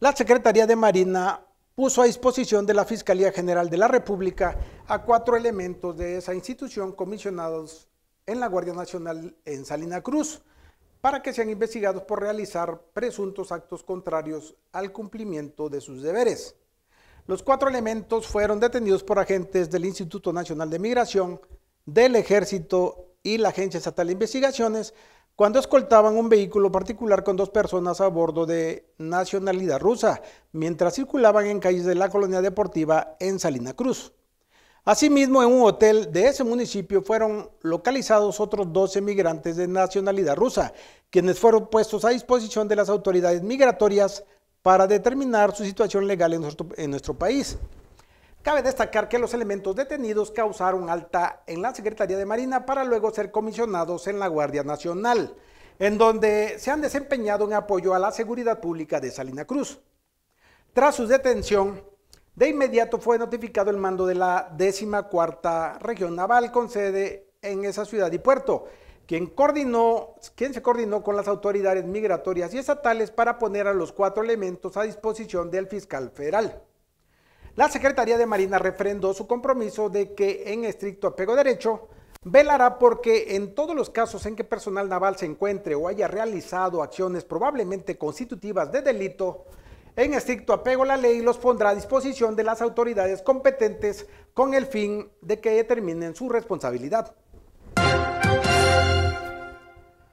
la Secretaría de Marina puso a disposición de la Fiscalía General de la República a cuatro elementos de esa institución comisionados en la Guardia Nacional en Salina Cruz para que sean investigados por realizar presuntos actos contrarios al cumplimiento de sus deberes. Los cuatro elementos fueron detenidos por agentes del Instituto Nacional de Migración, del Ejército y la Agencia Estatal de Investigaciones, cuando escoltaban un vehículo particular con dos personas a bordo de nacionalidad rusa, mientras circulaban en calles de la colonia deportiva en Salina Cruz. Asimismo, en un hotel de ese municipio fueron localizados otros 12 emigrantes de nacionalidad rusa, quienes fueron puestos a disposición de las autoridades migratorias para determinar su situación legal en nuestro, en nuestro país. Cabe destacar que los elementos detenidos causaron alta en la Secretaría de Marina para luego ser comisionados en la Guardia Nacional, en donde se han desempeñado en apoyo a la seguridad pública de Salina Cruz. Tras su detención, de inmediato fue notificado el mando de la décima cuarta región naval con sede en esa ciudad y puerto, quien, coordinó, quien se coordinó con las autoridades migratorias y estatales para poner a los cuatro elementos a disposición del fiscal federal la Secretaría de Marina refrendó su compromiso de que en estricto apego derecho velará porque en todos los casos en que personal naval se encuentre o haya realizado acciones probablemente constitutivas de delito, en estricto apego a la ley los pondrá a disposición de las autoridades competentes con el fin de que determinen su responsabilidad.